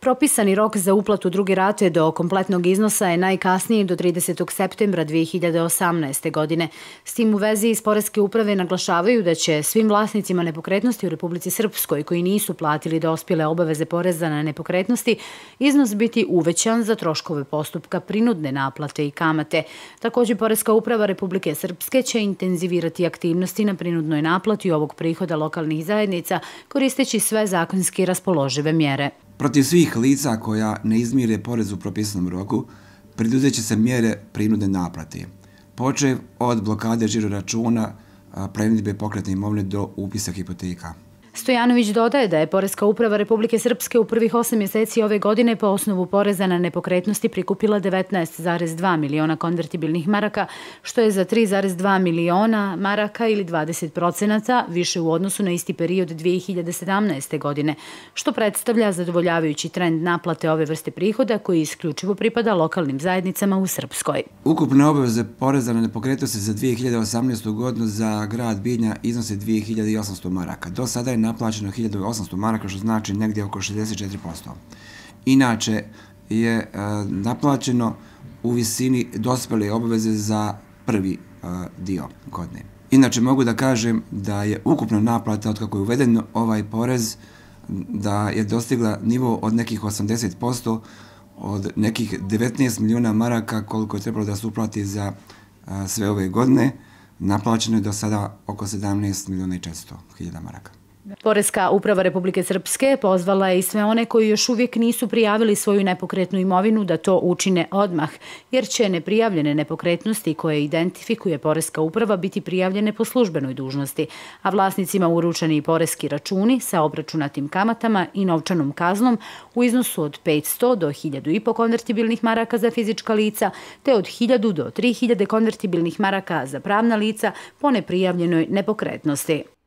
Propisani rok za uplatu druge rate do kompletnog iznosa je najkasniji do 30. septembra 2018. godine. S tim u vezi iz Poreske uprave naglašavaju da će svim vlasnicima nepokretnosti u Republici Srpskoj koji nisu platili dospile obaveze poreza na nepokretnosti, iznos biti uvećan za troškove postupka prinudne naplate i kamate. Također Poreska uprava Republike Srpske će intenzivirati aktivnosti na prinudnoj naplati ovog prihoda lokalnih zajednica koristeći sve zakonski raspoložive mjere. Protiv svih lica koja ne izmire porez u propisanom roku, priduzet će se mjere prinude naplate. Počev od blokade žiro računa, prenitbe pokretne imovne do upisa hipoteka. Stojanović dodaje da je Poreska uprava Republike Srpske u prvih 8 mjeseci ove godine po osnovu poreza na nepokretnosti prikupila 19,2 miliona konvertibilnih maraka, što je za 3,2 miliona maraka ili 20 procenata više u odnosu na isti period 2017. godine, što predstavlja zadovoljavajući trend naplate ove vrste prihoda koji isključivo pripada lokalnim zajednicama u Srpskoj. Ukupne obaveze poreza na nepokretnosti za 2018. godinu za grad Bidnja iznose 2800 maraka. Do sada je naplaćeno 1800 maraka, što znači negdje oko 64%. Inače je e, naplaćeno u visini dospele obaveze za prvi e, dio godine. Inače mogu da kažem da je ukupna naplata od kako je uveden ovaj porez da je dostigla nivo od nekih 80% od nekih 19 milijuna maraka koliko je trebalo da se uplati za e, sve ove godine, naplaćeno je do sada oko 17 milijuna i 400 hiljada maraka. Poreska uprava Republike Srpske pozvala je i sve one koji još uvijek nisu prijavili svoju nepokretnu imovinu da to učine odmah, jer će neprijavljene nepokretnosti koje identifikuje Poreska uprava biti prijavljene po službenoj dužnosti, a vlasnicima uručeni i poreski računi sa obračunatim kamatama i novčanom kaznom u iznosu od 500 do 1000 konvertibilnih maraka za fizička lica te od 1000 do 3000 konvertibilnih maraka za pravna lica po neprijavljenoj nepokretnosti.